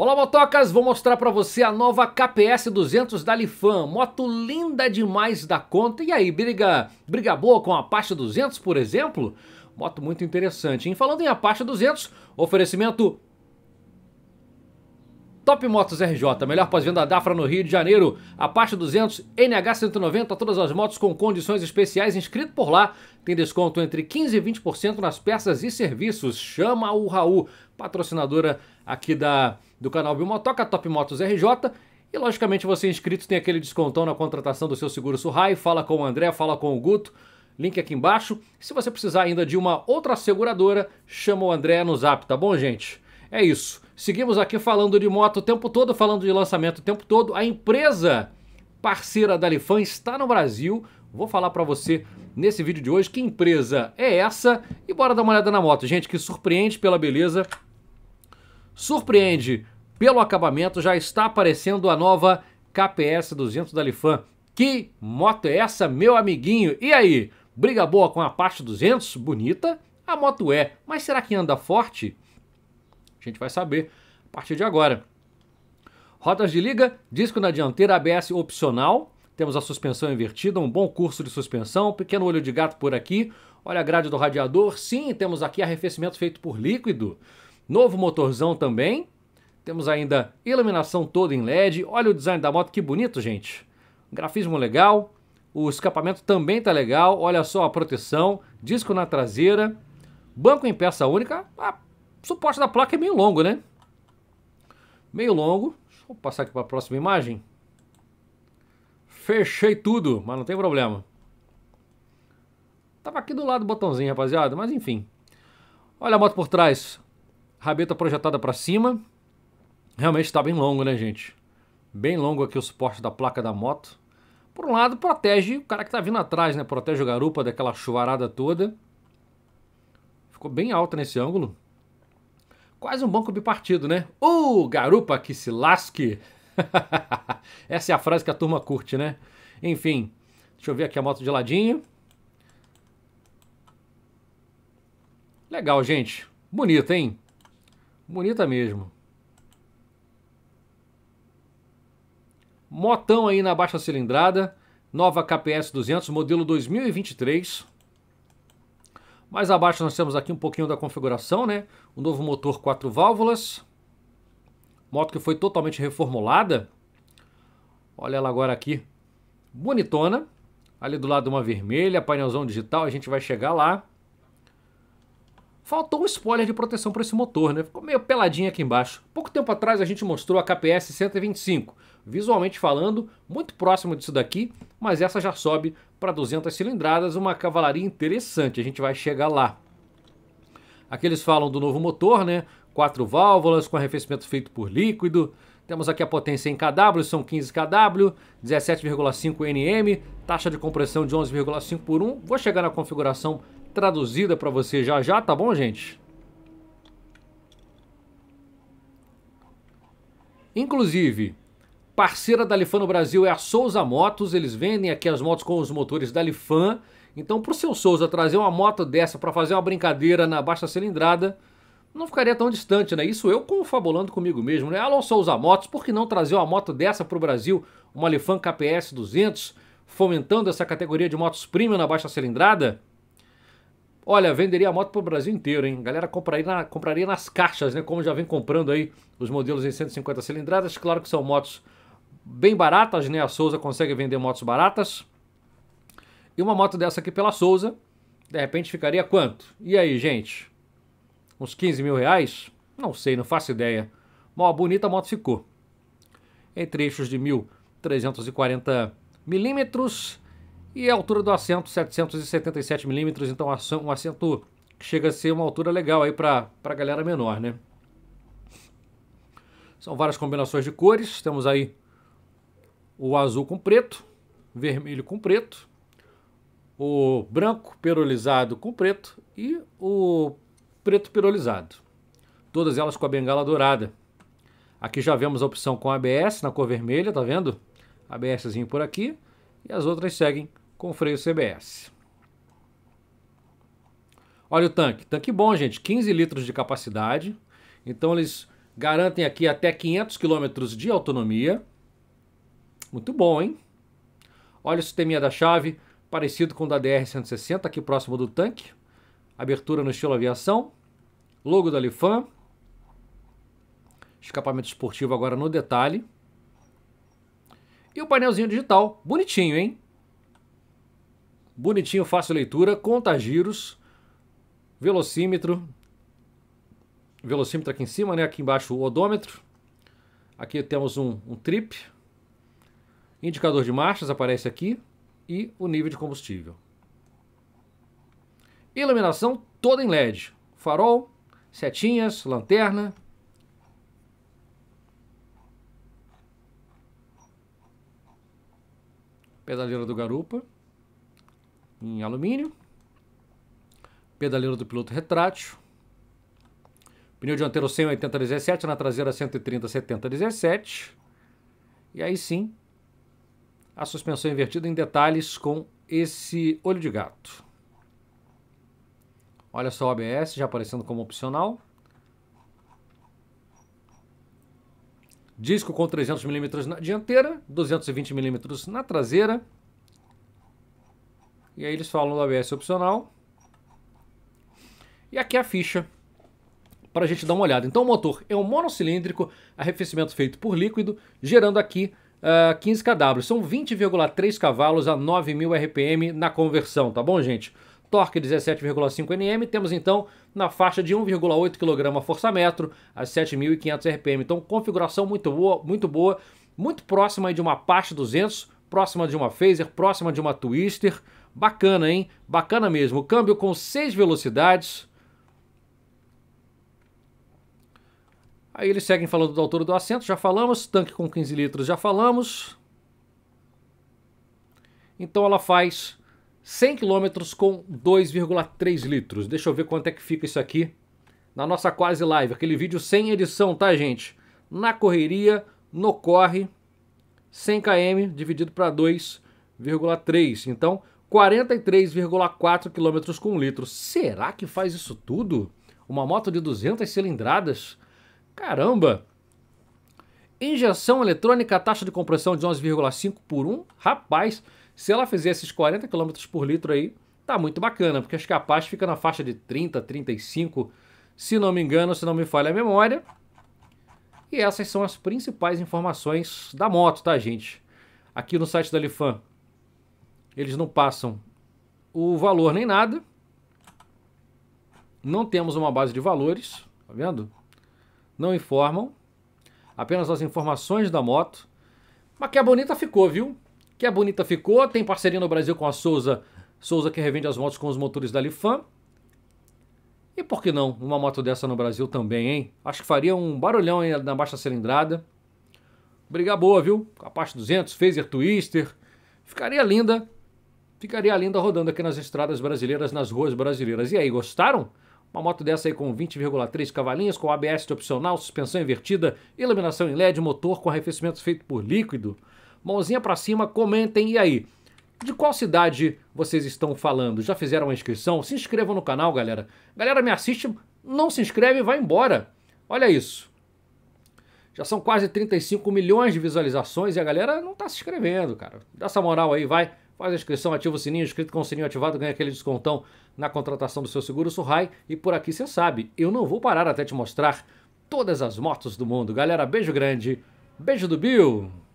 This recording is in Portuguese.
Olá motocas, vou mostrar para você a nova KPS 200 da Lifan, moto linda demais da conta. E aí, briga, briga boa com a Apache 200, por exemplo? Moto muito interessante. Hein? Falando em Apache 200, oferecimento Top Motos RJ, melhor pós-venda Dafra no Rio de Janeiro. Apache 200, NH190, todas as motos com condições especiais. Inscrito por lá, tem desconto entre 15% e 20% nas peças e serviços. Chama o Raul, patrocinadora aqui da do canal Bimotoca, Top Motos RJ. E logicamente você inscrito tem aquele descontão na contratação do seu seguro Surrai, fala com o André, fala com o Guto, link aqui embaixo. Se você precisar ainda de uma outra seguradora, chama o André no zap, tá bom, gente? É isso. Seguimos aqui falando de moto o tempo todo, falando de lançamento o tempo todo. A empresa parceira da Lifan está no Brasil. Vou falar para você nesse vídeo de hoje que empresa é essa e bora dar uma olhada na moto. Gente, que surpreende pela beleza, surpreende pelo acabamento, já está aparecendo a nova KPS 200 da Lifan. Que moto é essa, meu amiguinho? E aí, briga boa com a Apache 200? Bonita? A moto é, mas será que anda forte? A gente vai saber a partir de agora. Rodas de liga, disco na dianteira, ABS opcional. Temos a suspensão invertida, um bom curso de suspensão, pequeno olho de gato por aqui. Olha a grade do radiador. Sim, temos aqui arrefecimento feito por líquido. Novo motorzão também. Temos ainda iluminação toda em LED. Olha o design da moto, que bonito, gente. Grafismo legal. O escapamento também tá legal. Olha só a proteção. Disco na traseira. Banco em peça única. o suporte da placa é meio longo, né? Meio longo. Deixa eu passar aqui para a próxima imagem. Fechei tudo, mas não tem problema. Tava aqui do lado o botãozinho, rapaziada, mas enfim. Olha a moto por trás. Rabeta projetada para cima. Realmente está bem longo, né, gente? Bem longo aqui o suporte da placa da moto. Por um lado, protege o cara que está vindo atrás, né? Protege o garupa daquela chuvarada toda. Ficou bem alta nesse ângulo. Quase um banco bipartido, né? Ô, uh, garupa que se lasque! Essa é a frase que a turma curte, né? Enfim, deixa eu ver aqui a moto de ladinho. Legal, gente. Bonito, hein? Bonita mesmo. Motão aí na baixa cilindrada. Nova KPS 200, modelo 2023. Mais abaixo nós temos aqui um pouquinho da configuração, né? O novo motor 4 válvulas. Moto que foi totalmente reformulada. Olha ela agora aqui. Bonitona. Ali do lado uma vermelha, painelzão digital, a gente vai chegar lá faltou um spoiler de proteção para esse motor, né? Ficou meio peladinho aqui embaixo. Pouco tempo atrás a gente mostrou a KPS 125, visualmente falando, muito próximo disso daqui, mas essa já sobe para 200 cilindradas, uma cavalaria interessante, a gente vai chegar lá. Aqui eles falam do novo motor, né? Quatro válvulas com arrefecimento feito por líquido, temos aqui a potência em kW, são 15 kW, 17,5 Nm, taxa de compressão de 11,5 por 1. Vou chegar na configuração traduzida para você já já, tá bom, gente? Inclusive, parceira da Lifan no Brasil é a Souza Motos, eles vendem aqui as motos com os motores da Lifan. Então, para o seu Souza trazer uma moto dessa para fazer uma brincadeira na baixa cilindrada, não ficaria tão distante, né? Isso eu confabulando comigo mesmo, né? Alonso usa motos, por que não trazer uma moto dessa para o Brasil? Uma Lifan KPS 200, fomentando essa categoria de motos premium na baixa cilindrada? Olha, venderia a moto para o Brasil inteiro, hein? Galera compraria, na, compraria nas caixas, né? Como já vem comprando aí os modelos em 150 cilindradas. Claro que são motos bem baratas, né? A Souza consegue vender motos baratas. E uma moto dessa aqui pela Souza, de repente ficaria quanto? E aí, gente? uns 15 mil reais? Não sei, não faço ideia. Uma bonita moto ficou. Em trechos de 1.340 milímetros e a altura do assento 777 milímetros, então um assento que chega a ser uma altura legal aí para a galera menor, né? São várias combinações de cores, temos aí o azul com preto, vermelho com preto, o branco perolizado com preto e o preto pirolizado, todas elas com a bengala dourada. Aqui já vemos a opção com ABS na cor vermelha, tá vendo? ABSzinho por aqui e as outras seguem com freio CBS. Olha o tanque, tanque bom, gente, 15 litros de capacidade. Então eles garantem aqui até 500 km de autonomia. Muito bom, hein? Olha o sisteminha da chave, parecido com o da DR-160, aqui próximo do tanque. Abertura no estilo aviação. Logo da Lifan. Escapamento esportivo agora no detalhe. E o painelzinho digital. Bonitinho, hein? Bonitinho, fácil leitura. Conta giros. Velocímetro. Velocímetro aqui em cima, né? Aqui embaixo o odômetro. Aqui temos um, um trip. Indicador de marchas aparece aqui. E o nível de combustível. Iluminação toda em LED. Farol, setinhas, lanterna. Pedaleira do garupa em alumínio. Pedaleira do piloto retrátil. Pneu dianteiro 180-17, na traseira 130-70-17. E aí sim, a suspensão invertida em detalhes com esse olho de gato. Olha só o ABS já aparecendo como opcional. Disco com 300mm na dianteira, 220mm na traseira. E aí eles falam do ABS opcional. E aqui é a ficha para a gente dar uma olhada. Então o motor é um monocilíndrico, arrefecimento feito por líquido, gerando aqui uh, ah, 15 kW. São 20,3 cavalos a 9.000 RPM na conversão, tá bom, gente? torque 17,5 Nm, temos então na faixa de 1,8 metro a 7.500 RPM. Então configuração muito boa, muito boa, muito próxima de uma Apache 200, próxima de uma Phaser, próxima de uma Twister. Bacana, hein? Bacana mesmo. Câmbio com 6 velocidades. Aí eles seguem falando da altura do assento, já falamos. Tanque com 15 litros, já falamos. Então ela faz 100 km com 2,3 litros. Deixa eu ver quanto é que fica isso aqui na nossa quase live. Aquele vídeo sem edição, tá, gente? Na correria, no corre, 100 km dividido para 2,3. Então, 43,4 km com litro. Será que faz isso tudo? Uma moto de 200 cilindradas? Caramba! Injeção eletrônica, taxa de compressão de 11,5 por 1? Rapaz, se ela fizer esses 40 km por litro aí, tá muito bacana, porque acho que a Paz fica na faixa de 30, 35, se não me engano, se não me falha a memória. E essas são as principais informações da moto, tá, gente? Aqui no site da Lifan, eles não passam o valor nem nada. Não temos uma base de valores, tá vendo? Não informam. Apenas as informações da moto. Mas que a é bonita ficou, viu? que a Bonita ficou, tem parceria no Brasil com a Souza, Souza que revende as motos com os motores da Lifan. E por que não uma moto dessa no Brasil também, hein? Acho que faria um barulhão aí na baixa cilindrada. Briga boa, viu? Apache 200, Phaser Twister. Ficaria linda. Ficaria linda rodando aqui nas estradas brasileiras, nas ruas brasileiras. E aí, gostaram? Uma moto dessa aí com 20,3 cavalinhos, com ABS opcional, suspensão invertida, iluminação em LED, motor com arrefecimento feito por líquido mãozinha para cima, comentem e aí. De qual cidade vocês estão falando? Já fizeram a inscrição? Se inscrevam no canal, galera. Galera, me assiste, não se inscreve e vai embora. Olha isso. Já são quase 35 milhões de visualizações e a galera não tá se inscrevendo, cara. Dá essa moral aí, vai. Faz a inscrição, ativa o sininho, inscrito com o sininho ativado, ganha aquele descontão na contratação do seu seguro Surrai. E por aqui você sabe, eu não vou parar até te mostrar todas as motos do mundo. Galera, beijo grande. Beijo do Bill.